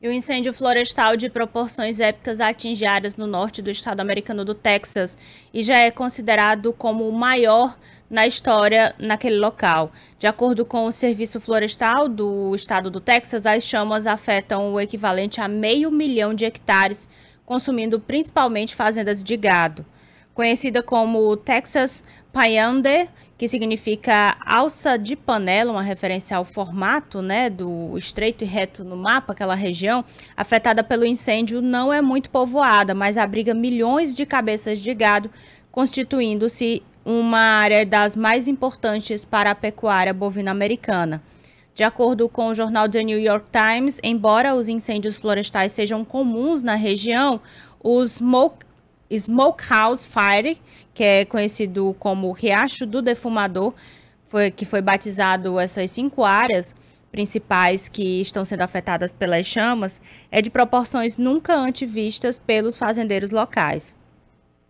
E o incêndio florestal de proporções épicas atinge áreas no norte do estado americano do Texas e já é considerado como o maior na história naquele local. De acordo com o Serviço Florestal do estado do Texas, as chamas afetam o equivalente a meio milhão de hectares, consumindo principalmente fazendas de gado. Conhecida como Texas Pioneer que significa alça de panela, uma referência ao formato né, do estreito e reto no mapa, aquela região afetada pelo incêndio não é muito povoada, mas abriga milhões de cabeças de gado, constituindo-se uma área das mais importantes para a pecuária bovina americana. De acordo com o jornal The New York Times, embora os incêndios florestais sejam comuns na região, os smoke Smokehouse Fire, que é conhecido como Riacho do Defumador, foi, que foi batizado essas cinco áreas principais que estão sendo afetadas pelas chamas, é de proporções nunca antes vistas pelos fazendeiros locais.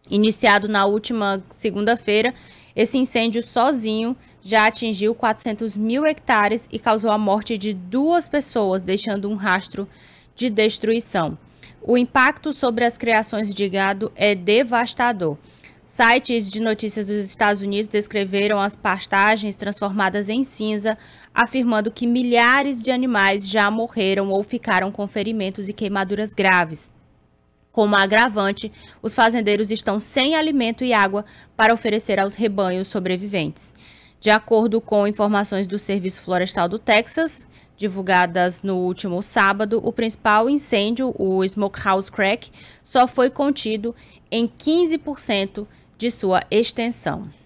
Iniciado na última segunda-feira, esse incêndio sozinho já atingiu 400 mil hectares e causou a morte de duas pessoas, deixando um rastro de destruição. O impacto sobre as criações de gado é devastador. Sites de notícias dos Estados Unidos descreveram as pastagens transformadas em cinza, afirmando que milhares de animais já morreram ou ficaram com ferimentos e queimaduras graves. Como agravante, os fazendeiros estão sem alimento e água para oferecer aos rebanhos sobreviventes. De acordo com informações do Serviço Florestal do Texas, divulgadas no último sábado, o principal incêndio, o Smokehouse Crack, só foi contido em 15% de sua extensão.